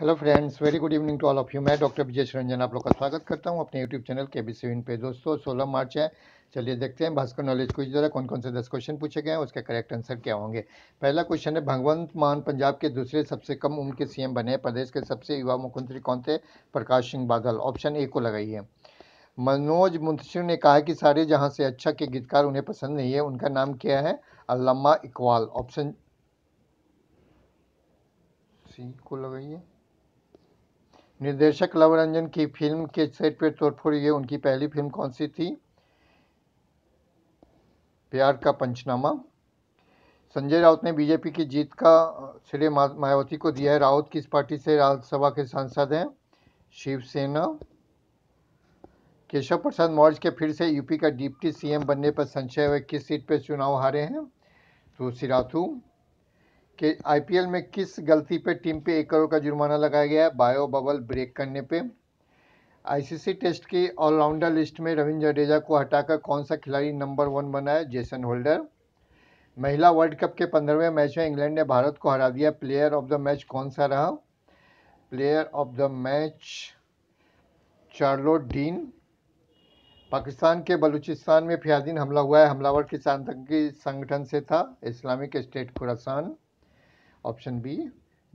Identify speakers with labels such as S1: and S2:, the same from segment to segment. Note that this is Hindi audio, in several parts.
S1: hello friends very good evening to all of you मैं डॉक्टर विजेश रंजन आप लोग का स्वागत करता हूं अपने यूट्यूब चैनल के बी इन पे दोस्तों सोलह मार्च है चलिए देखते हैं भास्कर नॉलेज क्विज द्वारा कौन कौन से दस क्वेश्चन पूछे गए हैं उसके करेक्ट आंसर क्या होंगे पहला क्वेश्चन है भगवंत मान पंजाब के दूसरे सबसे कम उम्र के सीएम बने प्रदेश के सबसे युवा मुख्यमंत्री कौन थे प्रकाश सिंह बादल ऑप्शन ए को लगाइए मनोज मुंतशिर ने कहा कि सारे जहाँ से अच्छा के गीतकार उन्हें पसंद नहीं है उनका नाम क्या है अल्लामा इकबाल ऑप्शन सी को लगाइए निर्देशक लव रंजन की फिल्म के सेट पर तोड़फोड़ ये उनकी पहली फिल्म कौन सी थी प्यार का पंचनामा संजय राउत ने बीजेपी की जीत का श्रेय मायावती को दिया है राउत किस पार्टी से राज्यसभा के सांसद हैं शिवसेना केशव प्रसाद मौर्य के फिर से यूपी का डिप्टी सीएम बनने पर संशय हुए किस सीट पर चुनाव हारे हैं तो सिराथू कि आईपीएल में किस गलती पे टीम पे एक करोड़ का जुर्माना लगाया गया है बायो बबल ब्रेक करने पे आईसीसी टेस्ट की ऑलराउंडर लिस्ट में रविंद्र जडेजा को हटाकर कौन सा खिलाड़ी नंबर वन बना है जेसन होल्डर महिला वर्ल्ड कप के पंद्रहवें मैच में इंग्लैंड ने भारत को हरा दिया प्लेयर ऑफ द मैच कौन सा रहा player of the match Charlotte Dean Pakistan के बलूचिस्तान में फियादीन हमला हुआ है हमलावर आतंकी संगठन से था इस्लामिक स्टेट खुरासान ऑप्शन बी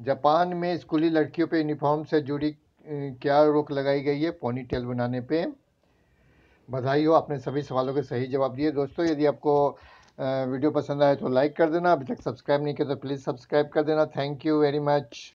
S1: जापान में स्कूली लड़कियों पे यूनिफॉर्म से जुड़ी क्या रोक लगाई गई है पोनी टेल बनाने पे बधाई हो आपने सभी सवालों के सही जवाब दिए दोस्तों यदि आपको वीडियो पसंद आए तो लाइक कर देना अभी तक सब्सक्राइब नहीं किया तो प्लीज़ सब्सक्राइब कर देना थैंक यू वेरी मच